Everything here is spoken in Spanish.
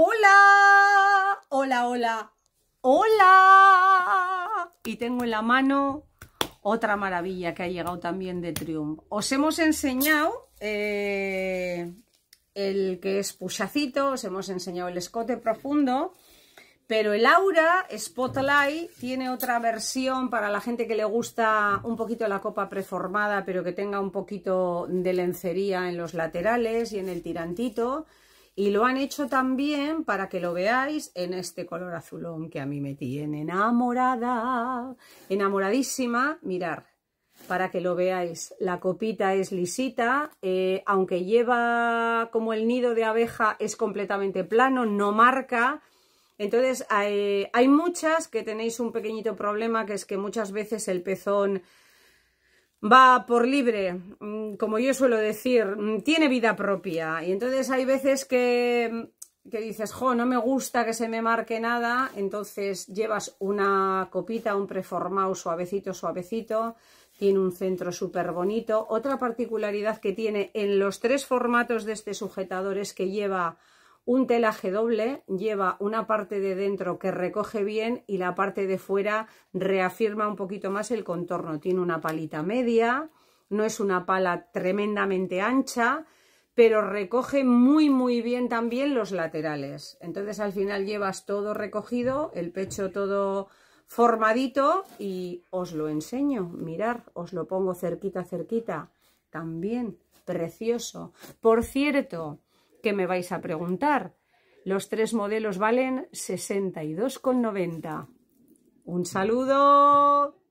Hola, hola, hola, hola. Y tengo en la mano otra maravilla que ha llegado también de Triumph. Os hemos enseñado eh, el que es puchacito, os hemos enseñado el escote profundo, pero el Aura Spotlight tiene otra versión para la gente que le gusta un poquito la copa preformada, pero que tenga un poquito de lencería en los laterales y en el tirantito. Y lo han hecho también para que lo veáis en este color azulón que a mí me tiene enamorada, enamoradísima. Mirar, para que lo veáis, la copita es lisita, eh, aunque lleva como el nido de abeja es completamente plano, no marca. Entonces eh, hay muchas que tenéis un pequeñito problema que es que muchas veces el pezón va por libre, mm, como yo suelo decir, mm, tiene vida propia. Y entonces hay veces mm, que, dices, jo, no me gusta que se me marque nada, entonces llevas una copita, un preformado suavecito, suavecito, tiene un centro súper bonito. Otra particularidad que tiene en los tres formatos de este sujetador es que lleva un telaje doble lleva una parte de dentro que recoge bien y la parte de fuera reafirma un poquito más el contorno. Tiene una palita media, no es una pala tremendamente ancha, pero recoge muy muy bien también los laterales. Entonces al final llevas todo recogido, el pecho todo formadito y os lo enseño. Mirar, os lo pongo cerquita, cerquita. También, precioso. Por cierto, que me vais a preguntar. Los tres modelos valen 62,90. Un saludo.